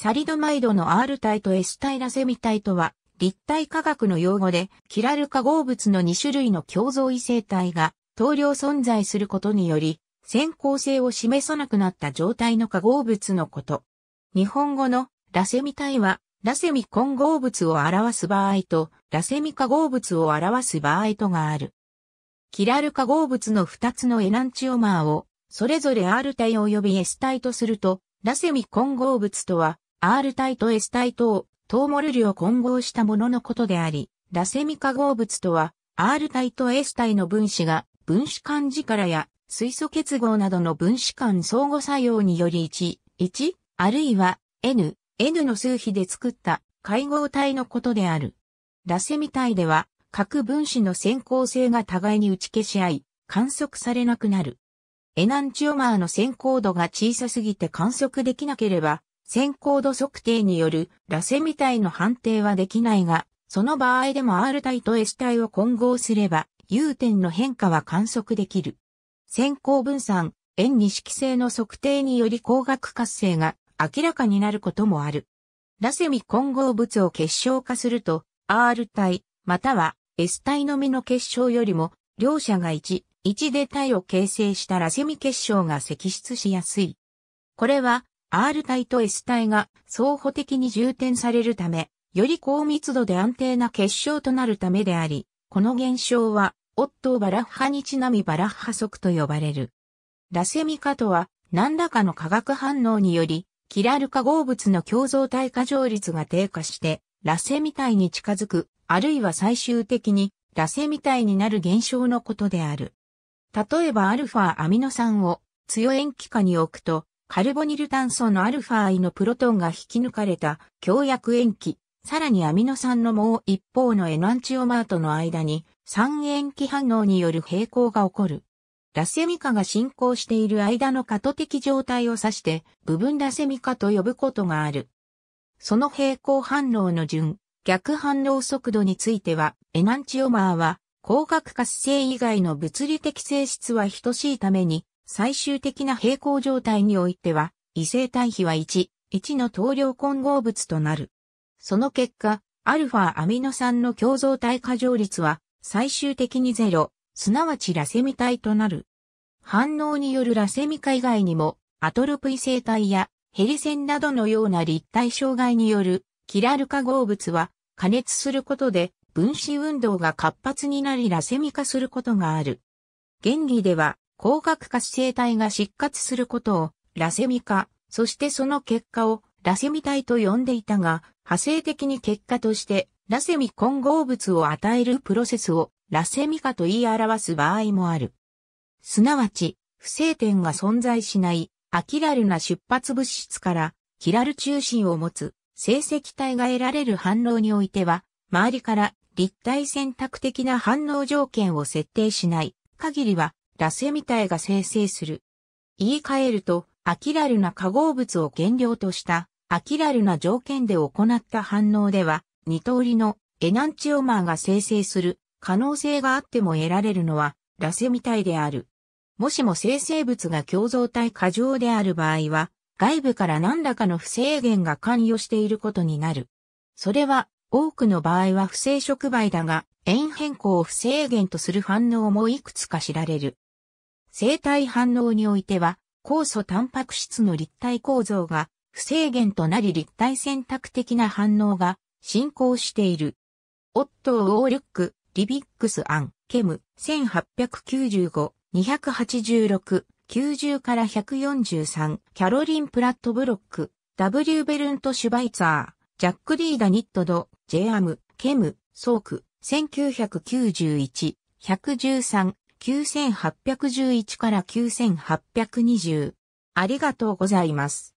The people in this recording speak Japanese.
サリドマイドの R 体と S 体ラセミ体とは、立体化学の用語で、キラル化合物の2種類の共造異性体が、等量存在することにより、先行性を示さなくなった状態の化合物のこと。日本語のラセミ体は、ラセミ混合物を表す場合と、ラセミ化合物を表す場合とがある。キラル化合物の2つのエナンチオマーを、それぞれ R 体及び S 体とすると、ラセミ混合物とは、R 体と S 体等、トウモルリを混合したもののことであり、ラセミ化合物とは、R 体と S 体の分子が、分子間力や、水素結合などの分子間相互作用により1、1、あるいは、N、N の数比で作った会合体のことである。ラセミ体では、各分子の先行性が互いに打ち消し合い、観測されなくなる。エナンチオマーの先行度が小さすぎて観測できなければ、先行度測定によるラセミ体の判定はできないが、その場合でも R 体と S 体を混合すれば、融点の変化は観測できる。先行分散、円二式性の測定により光学活性が明らかになることもある。ラセミ混合物を結晶化すると、R 体、または S 体のみの結晶よりも、両者が1、1で体を形成したラセミ結晶が析出しやすい。これは、R 体と S 体が相補的に充填されるため、より高密度で安定な結晶となるためであり、この現象は、オットー・バラッハにちなみバラッハ則と呼ばれる。ラセミ化とは、何らかの化学反応により、キラル化合物の共造体化剰率が低下して、ラセミ体に近づく、あるいは最終的に、ラセミ体になる現象のことである。例えばアルファアミノ酸を強塩基化に置くと、カルボニル炭素のアルファイのプロトンが引き抜かれた強薬塩基、さらにアミノ酸のもう一方のエナンチオマーとの間に酸塩基反応による平行が起こる。ラセミカが進行している間の過渡的状態を指して部分ラセミカと呼ぶことがある。その平行反応の順、逆反応速度については、エナンチオマーは光学活性以外の物理的性質は等しいために、最終的な平行状態においては、異性対比は1、1の等量混合物となる。その結果、アルファアミノ酸の共造体過剰率は最終的に0、すなわちラセミ体となる。反応によるラセミ化以外にも、アトロプ異性体やヘリセンなどのような立体障害によるキラル化合物は加熱することで分子運動が活発になりラセミ化することがある。原理では光学化姿生体が失活することをラセミ化、そしてその結果をラセミ体と呼んでいたが、派生的に結果としてラセミ混合物を与えるプロセスをラセミ化と言い表す場合もある。すなわち、不正点が存在しないアキラルな出発物質からキラル中心を持つ成績体が得られる反応においては、周りから立体選択的な反応条件を設定しない限りはラセミ体が生成する。言い換えると、アキラルな化合物を原料とした、アキラルな条件で行った反応では、二通りのエナンチオマーが生成する可能性があっても得られるのは、ラセミ体である。もしも生成物が共造体過剰である場合は、外部から何らかの不正源が関与していることになる。それは、多くの場合は不正触媒だが、塩変更を不正源とする反応もいくつか知られる。生体反応においては、酵素タンパク質の立体構造が不制限となり立体選択的な反応が進行している。オットー・ウォーリュック、リビックス・アン、ケム、1895、286、90から143、キャロリン・プラット・ブロック、W・ ベルント・シュバイツァー、ジャック・リーダ・ニットド、ジェアム、ケム、ソーク、1991、113、9811から9820。ありがとうございます。